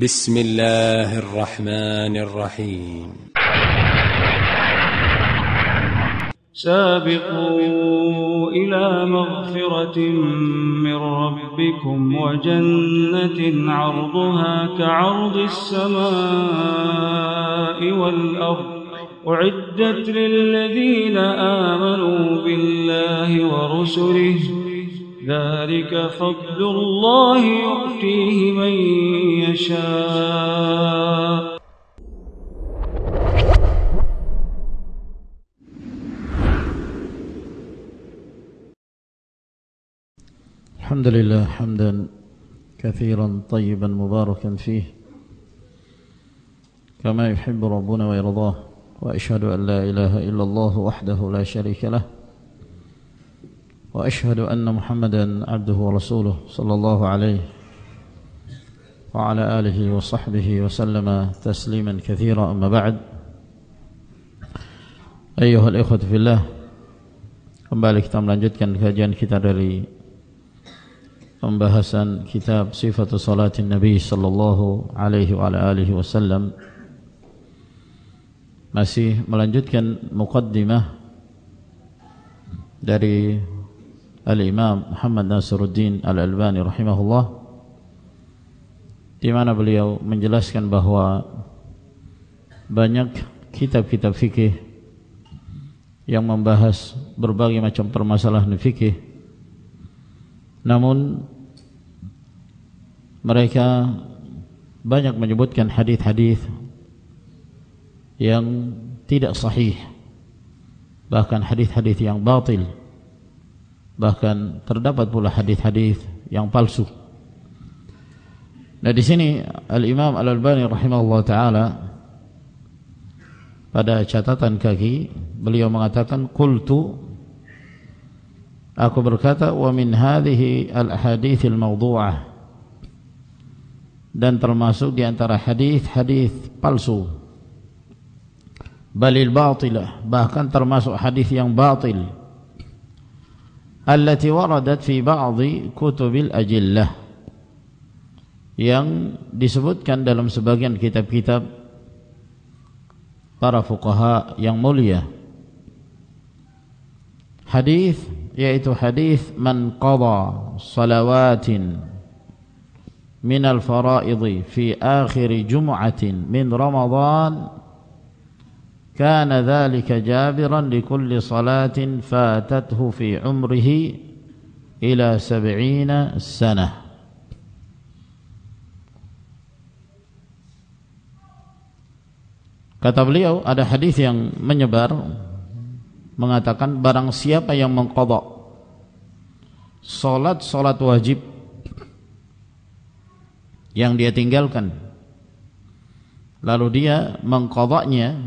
بسم الله الرحمن الرحيم سابقوا إلى مغفرة من ربكم وجنة عرضها كعرض السماء والأرض أعدت للذين آمنوا بالله ورسله ذلك فضل الله يؤتيه من يشاء الحمد لله حمدا كثيرا طيبا مباركا فيه كما يحب ربنا ويرضاه واشهد ان لا اله الا الله وحده لا شريك له وأشهد أن محمدا عبده ورسوله صلى الله عليه وعلى آله وصحبه وسلم تسليما كثيرا أما بعد أيها الإخوة في الله Kembali kita melanjutkan kajian kita dari pembahasan kitab sifat salat Nabi sallallahu alaihi wa alihi wasallam. Masih melanjutkan mukaddimah dari Al-Imam Muhammad Nasiruddin Al-Albani rahimahullah di mana beliau menjelaskan bahawa banyak kitab-kitab fikih yang membahas berbagai macam permasalahan fikih namun mereka banyak menyebutkan hadis-hadis yang tidak sahih bahkan hadis-hadis yang batil Bahkan terdapat pula hadis-hadis yang palsu. Nah di sini Al-Imam Al-Albani rahimahullah taala pada catatan kaki beliau mengatakan qultu aku berkata wa min hadhihi al hadith al-mawdu'ah dan termasuk di antara hadis-hadis palsu balil batilah bahkan termasuk hadis yang batil allati waradat fi ba'dhi kutubil ajillah yang disebutkan dalam sebagian kitab-kitab para fuqaha yang mulia hadis yaitu hadis man qada salawatin min al-fara'idhi fi akhir jum'atin min ramadhan كان ذلك جابرا لكل صلاة فاتته في عمره إلى سبعين سنة Kata beliau ada hadis yang menyebar mengatakan barang siapa yang mengkodok solat-solat wajib yang dia tinggalkan lalu dia mengkodoknya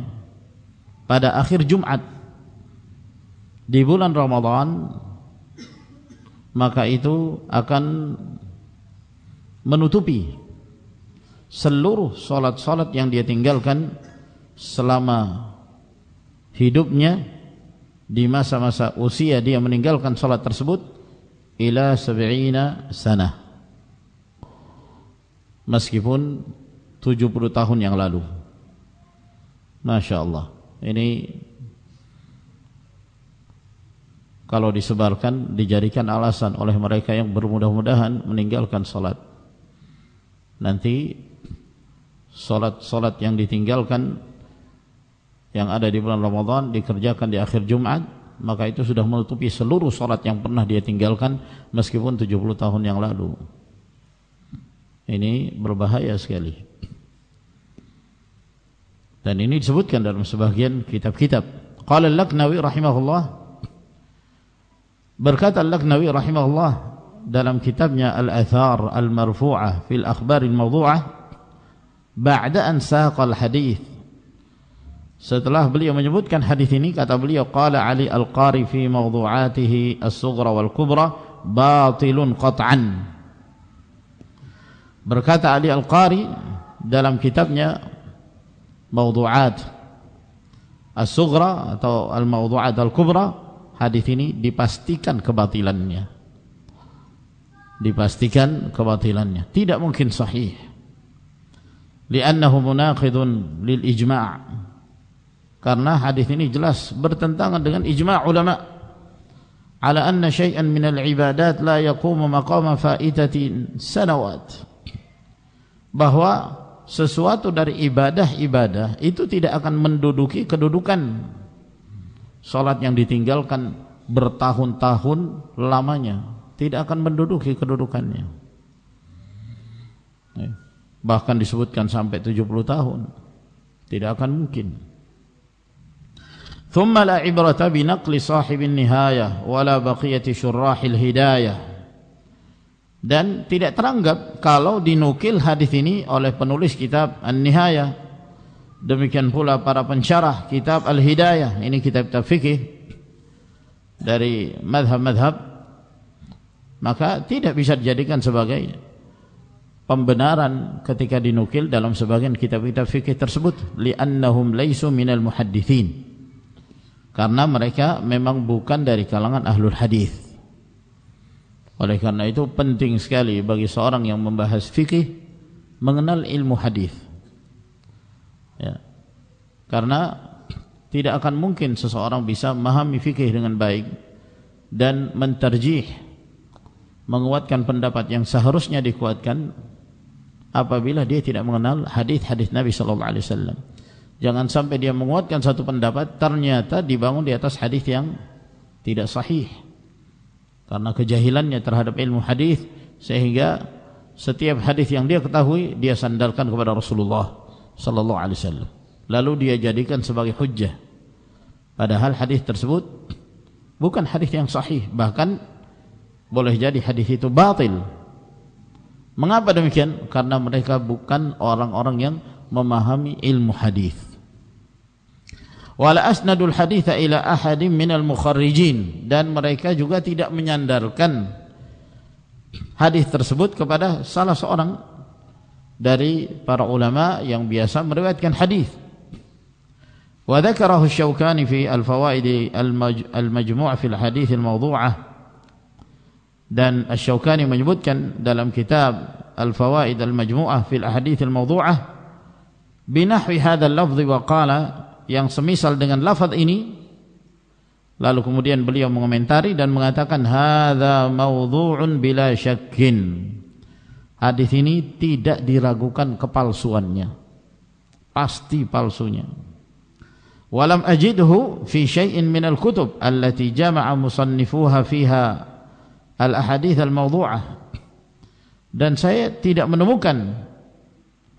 pada akhir Jumat di bulan Ramadan maka itu akan menutupi seluruh salat-salat yang dia tinggalkan selama hidupnya di masa-masa usia dia meninggalkan salat tersebut ila sab'ina sana meskipun 70 tahun yang lalu Masya Allah ini kalau disebarkan dijadikan alasan oleh mereka yang bermudah-mudahan meninggalkan salat. Nanti salat-salat yang ditinggalkan yang ada di bulan Ramadan dikerjakan di akhir Jumat maka itu sudah menutupi seluruh salat yang pernah dia tinggalkan meskipun 70 tahun yang lalu. Ini berbahaya sekali. Dan ini disebutkan dalam sebagian kitab-kitab. Qala Al-Laknawi rahimahullah berkata Al-Laknawi rahimahullah dalam kitabnya Al-Athar Al-Marfu'ah fil Akhbar Al-Mawdu'ah ba'da an saqa al-hadits setelah beliau menyebutkan hadis ini kata beliau qala Ali Al-Qari fi mawdu'atihi as-sughra wal kubra batilun qat'an berkata Ali Al-Qari dalam kitabnya mawdu'at as-sughra atau al-mawdu'at al-kubra hadis ini dipastikan kebatilannya dipastikan kebatilannya tidak mungkin sahih li'annahu munaqidun lil ijma' karena hadis ini jelas bertentangan dengan ijma' ulama ala anna syai'an min al-ibadat la yaqumu maqama faitatin sanawat bahwa sesuatu dari ibadah-ibadah itu tidak akan menduduki kedudukan sholat yang ditinggalkan bertahun-tahun lamanya tidak akan menduduki kedudukannya eh, bahkan disebutkan sampai 70 tahun tidak akan mungkin ثم لا عبرة بنقل صاحب النهاية ولا بقية شراح الهداية dan tidak teranggap kalau dinukil hadis ini oleh penulis kitab An-Nihayah demikian pula para pensyarah kitab Al-Hidayah ini kitab-kitab fikih dari madhab-madhab maka tidak bisa dijadikan sebagai pembenaran ketika dinukil dalam sebagian kitab-kitab fikih tersebut li'annahum laisu minal muhaddithin karena mereka memang bukan dari kalangan ahlul hadis oleh karena itu penting sekali bagi seorang yang membahas fikih mengenal ilmu hadis. Ya. Karena tidak akan mungkin seseorang bisa memahami fikih dengan baik dan menterjih menguatkan pendapat yang seharusnya dikuatkan apabila dia tidak mengenal hadis-hadis Nabi sallallahu alaihi wasallam. Jangan sampai dia menguatkan satu pendapat ternyata dibangun di atas hadis yang tidak sahih karena kejahilannya terhadap ilmu hadis sehingga setiap hadis yang dia ketahui dia sandarkan kepada Rasulullah sallallahu alaihi wasallam lalu dia jadikan sebagai hujjah padahal hadis tersebut bukan hadis yang sahih bahkan boleh jadi hadis itu batil mengapa demikian karena mereka bukan orang-orang yang memahami ilmu hadis wala asnadul haditha ila ahadim minal mukharrijin dan mereka juga tidak menyandarkan hadis tersebut kepada salah seorang dari para ulama yang biasa meriwayatkan hadis wa dzakarahu syaukani fi al-fawaid al-majmu' fi al-hadith al-mawdu'ah dan Asy-Syaukani menyebutkan dalam kitab Al-Fawaid Al-Majmu'ah fi al-Ahadits Al-Mawdu'ah binahwi hadzal lafdh wa qala yang semisal dengan lafaz ini lalu kemudian beliau mengomentari dan mengatakan hadza maudhu'un bila syakkin hadis ini tidak diragukan kepalsuannya pasti palsunya walam ajidhu fi syai'in min al-kutub allati jama'a musannifuha fiha al-ahadith al-mawdu'ah dan saya tidak menemukan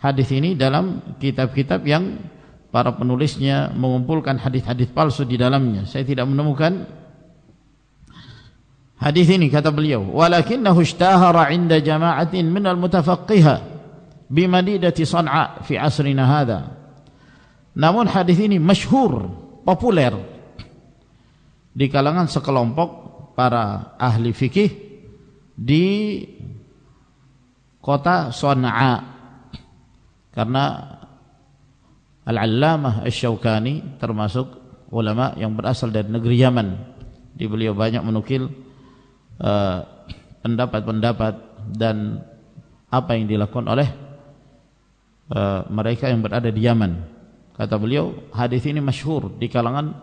hadis ini dalam kitab-kitab yang para penulisnya mengumpulkan hadis-hadis palsu di dalamnya. Saya tidak menemukan hadis ini kata beliau, "Walakinnahu ishtahara 'inda jama'atin min al-mutafaqqiha bi madinati San'a fi 'asrina hadha." Namun hadis ini masyhur, populer di kalangan sekelompok para ahli fikih di kota Sana'a karena Al-Allamah Asy-Syaukani termasuk ulama yang berasal dari negeri Yaman. Di beliau banyak menukil eh, pendapat-pendapat uh, dan apa yang dilakukan oleh uh, mereka yang berada di Yaman. Kata beliau, hadis ini masyhur di kalangan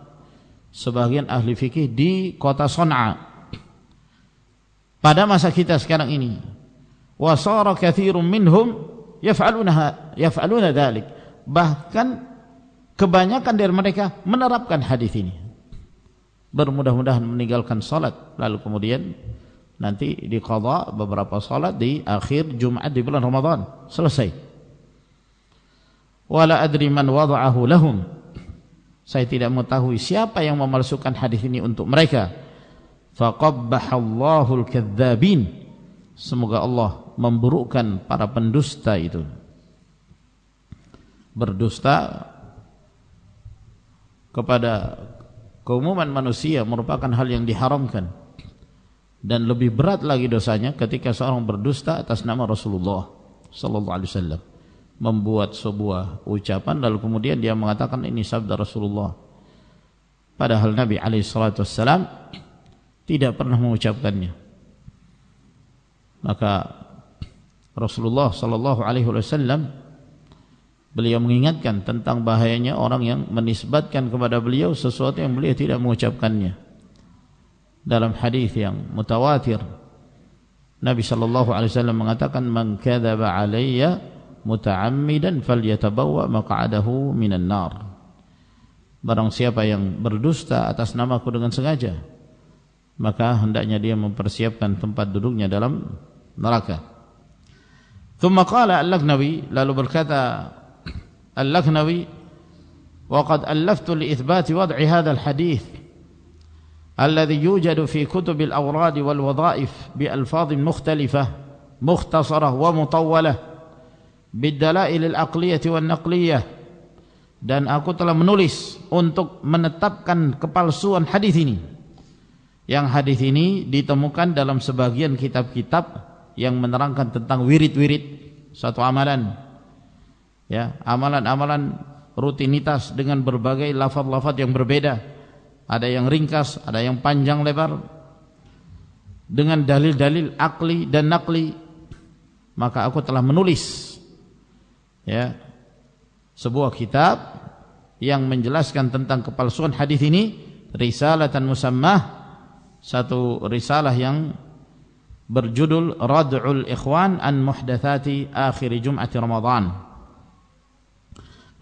sebagian ahli fikih di kota Sona. Pada masa kita sekarang ini, wasara kathirun minhum yaf'aluna yaf'aluna dzalik bahkan kebanyakan dari mereka menerapkan hadis ini bermudah-mudahan meninggalkan salat lalu kemudian nanti qadha beberapa salat di akhir Jumat di bulan Ramadan selesai wala adri man wada'ahu lahum saya tidak mengetahui siapa yang memalsukan hadis ini untuk mereka faqabbahallahu al-kadzdzabin semoga Allah memburukkan para pendusta itu berdusta kepada keumuman manusia merupakan hal yang diharamkan dan lebih berat lagi dosanya ketika seorang berdusta atas nama Rasulullah sallallahu alaihi wasallam membuat sebuah ucapan lalu kemudian dia mengatakan ini sabda Rasulullah padahal Nabi alaihi salatu wasallam tidak pernah mengucapkannya maka Rasulullah sallallahu alaihi wasallam Beliau mengingatkan tentang bahayanya orang yang menisbatkan kepada beliau sesuatu yang beliau tidak mengucapkannya. Dalam hadis yang mutawatir, Nabi sallallahu alaihi wasallam mengatakan, "Man kadzaba alayya muta'ammidan falyatabawwa maq'adahu minan nar." Barang siapa yang berdusta atas namaku dengan sengaja, maka hendaknya dia mempersiapkan tempat duduknya dalam neraka. Thumma qala al-Laghnawi lalu berkata اللكنوي، وقد ألفت لإثبات وضع هذا الحديث الذي يوجد في كتب الأوراد والوظائف بألفاظ مختلفة مختصرة ومطولة بالدلائل الأقلية والنقلية dan aku telah menulis untuk menetapkan kepalsuan hadis ini yang hadis ini ditemukan dalam sebagian kitab-kitab yang menerangkan tentang wirid-wirid satu amalan ya amalan-amalan rutinitas dengan berbagai lafadz-lafadz yang berbeda ada yang ringkas ada yang panjang lebar dengan dalil-dalil akli dan nakli maka aku telah menulis ya sebuah kitab yang menjelaskan tentang kepalsuan hadis ini risalatan musammah satu risalah yang berjudul Rad'ul Ikhwan an Muhdathati Akhir Jum'ati Ramadhan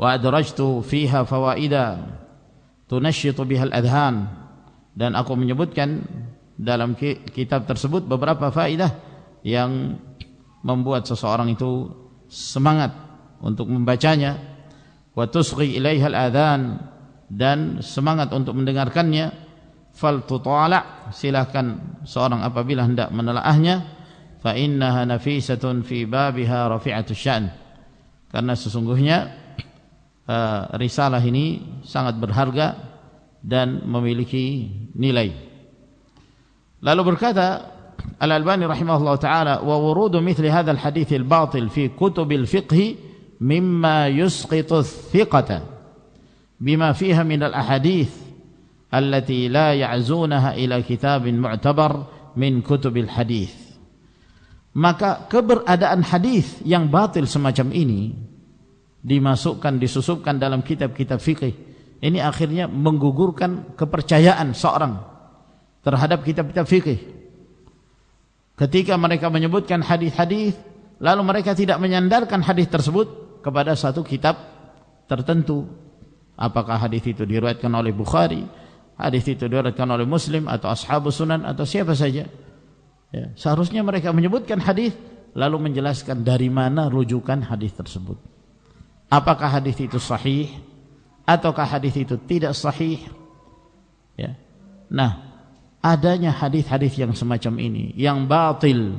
wa adrajtu fiha fawaida tunasyitu bihal adhan dan aku menyebutkan dalam kitab tersebut beberapa faidah yang membuat seseorang itu semangat untuk membacanya wa tusghi ilaiha al-adhan dan semangat untuk mendengarkannya fal tutala silahkan seorang apabila hendak menelaahnya fa innaha nafisatun fi babiha rafiatu sya'n karena sesungguhnya Eh, risalah ini sangat berharga dan memiliki nilai. Lalu berkata Al-Albani rahimahullah taala wa wurudu mithli hadith al baatil fi kutubil fiqh mimma yusqitu thiqata bima fiha min al ahadith alati la ya'zunaha ila kitab mu'tabar min kutubil hadith maka keberadaan hadis yang batil semacam ini dimasukkan, disusupkan dalam kitab-kitab fikih. Ini akhirnya menggugurkan kepercayaan seorang terhadap kitab-kitab fikih. Ketika mereka menyebutkan hadis-hadis, lalu mereka tidak menyandarkan hadis tersebut kepada satu kitab tertentu. Apakah hadis itu diriwayatkan oleh Bukhari, hadis itu diriwayatkan oleh Muslim atau ashabu sunan atau siapa saja. Ya, seharusnya mereka menyebutkan hadis lalu menjelaskan dari mana rujukan hadis tersebut apakah hadis itu sahih ataukah hadis itu tidak sahih ya nah adanya hadis-hadis yang semacam ini yang batil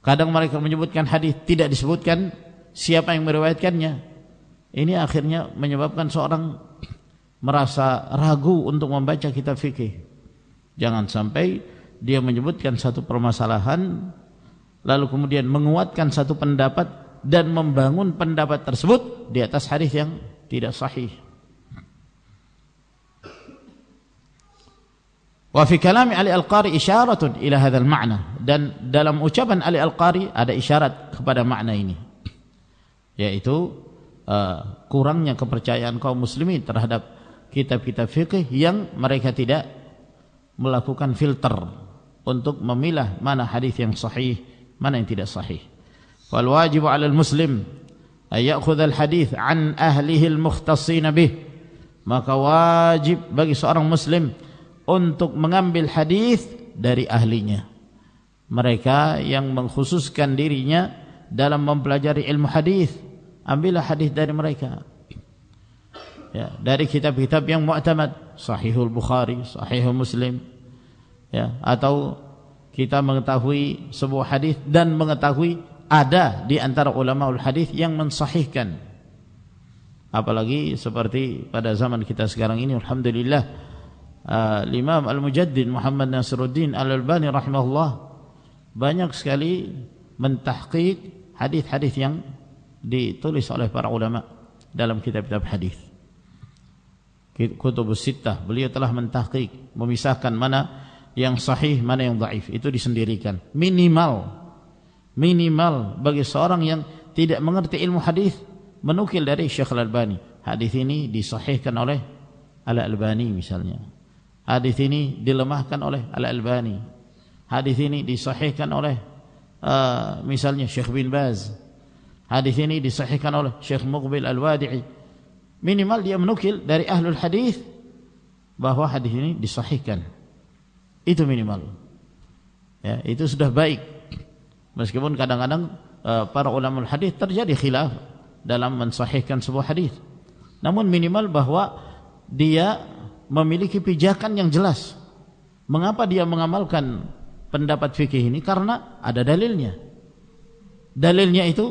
kadang mereka menyebutkan hadis tidak disebutkan siapa yang meriwayatkannya ini akhirnya menyebabkan seorang merasa ragu untuk membaca kitab fikih jangan sampai dia menyebutkan satu permasalahan lalu kemudian menguatkan satu pendapat dan membangun pendapat tersebut di atas hadis yang tidak sahih. Wa fi kalami Ali Al-Qari isyaratun ila hadzal ma'na dan dalam ucapan Ali Al-Qari ada isyarat kepada makna ini yaitu uh, kurangnya kepercayaan kaum muslimin terhadap kitab-kitab fikih yang mereka tidak melakukan filter untuk memilah mana hadis yang sahih, mana yang tidak sahih wal على المسلم أن يأخذ الحديث عن أهله المختصين به maka wajib bagi seorang muslim untuk mengambil hadis dari ahlinya mereka yang mengkhususkan dirinya dalam mempelajari ilmu hadis ambillah hadis dari mereka ya dari kitab-kitab yang mu'tamad sahihul bukhari sahihul muslim ya atau kita mengetahui sebuah hadis dan mengetahui ada di antara ulama ul hadis yang mensahihkan apalagi seperti pada zaman kita sekarang ini alhamdulillah uh, Imam Al-Mujaddid Muhammad Nasruddin Al-Albani rahimahullah banyak sekali mentahqiq hadis-hadis yang ditulis oleh para ulama dalam kitab-kitab hadis Kutubus Sittah beliau telah mentahqiq memisahkan mana yang sahih mana yang dhaif itu disendirikan minimal minimal bagi seorang yang tidak mengerti ilmu hadis menukil dari Syekh Al-Albani. Hadis ini disahihkan oleh Al-Albani misalnya. Hadis ini dilemahkan oleh Al-Albani. Hadis ini disahihkan oleh uh, misalnya Syekh bin Baz. Hadis ini disahihkan oleh Syekh Muqbil Al-Wadi'i. Minimal dia menukil dari ahlul hadis bahwa hadis ini disahihkan. Itu minimal. Ya, itu sudah baik. Meskipun kadang-kadang eh, para ulama hadis terjadi khilaf dalam mensahihkan sebuah hadis. Namun minimal bahwa dia memiliki pijakan yang jelas. Mengapa dia mengamalkan pendapat fikih ini? Karena ada dalilnya. Dalilnya itu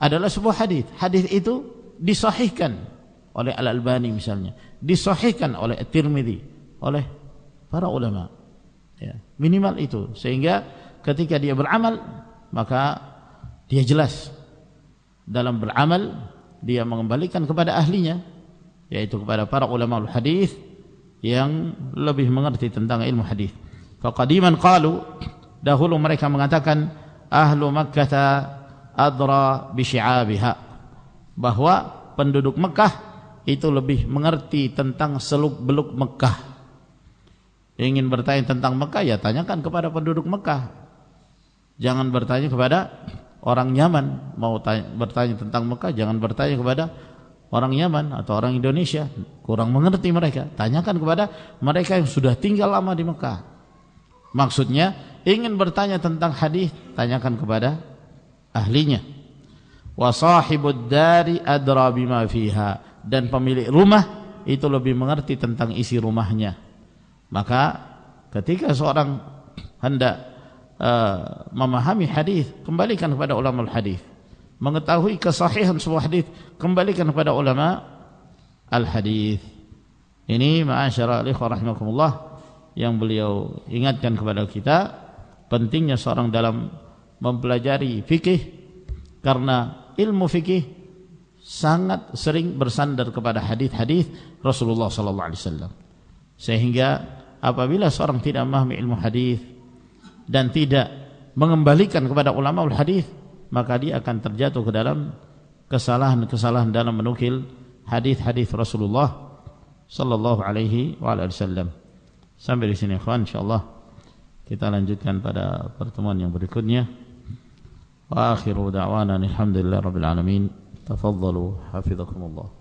adalah sebuah hadis. Hadis itu disahihkan oleh Al Albani misalnya, disahihkan oleh At-Tirmidzi, oleh para ulama. Ya, minimal itu sehingga ketika dia beramal maka dia jelas dalam beramal dia mengembalikan kepada ahlinya yaitu kepada para ulama hadis yang lebih mengerti tentang ilmu hadis. Faqadiman qalu dahulu mereka mengatakan ahlu Makkah adra bi syi'abiha bahwa penduduk Mekah itu lebih mengerti tentang seluk-beluk Mekah. Ingin bertanya tentang Mekah ya tanyakan kepada penduduk Mekah Jangan bertanya kepada orang Yaman mau tanya, bertanya tentang Mekah jangan bertanya kepada orang Yaman atau orang Indonesia kurang mengerti mereka tanyakan kepada mereka yang sudah tinggal lama di Mekah maksudnya ingin bertanya tentang hadis tanyakan kepada ahlinya wa sahibud dari adra bima dan pemilik rumah itu lebih mengerti tentang isi rumahnya maka ketika seorang hendak Eh, memahami hadis kembalikan kepada ulama hadis mengetahui kesahihan sebuah hadis kembalikan kepada ulama al hadis ini ma'asyara rahimakumullah yang beliau ingatkan kepada kita pentingnya seorang dalam mempelajari fikih karena ilmu fikih sangat sering bersandar kepada hadis-hadis Rasulullah sallallahu alaihi wasallam. Sehingga apabila seorang tidak memahami ilmu hadis dan tidak mengembalikan kepada ulama ul hadis maka dia akan terjatuh ke dalam kesalahan-kesalahan dalam menukil hadis-hadis Rasulullah sallallahu alaihi wasallam. Sampai di sini ikhwan insyaallah kita lanjutkan pada pertemuan yang berikutnya. Wa akhiru da'wana alhamdulillahi rabbil alamin. Tafadhalu hafizakumullah.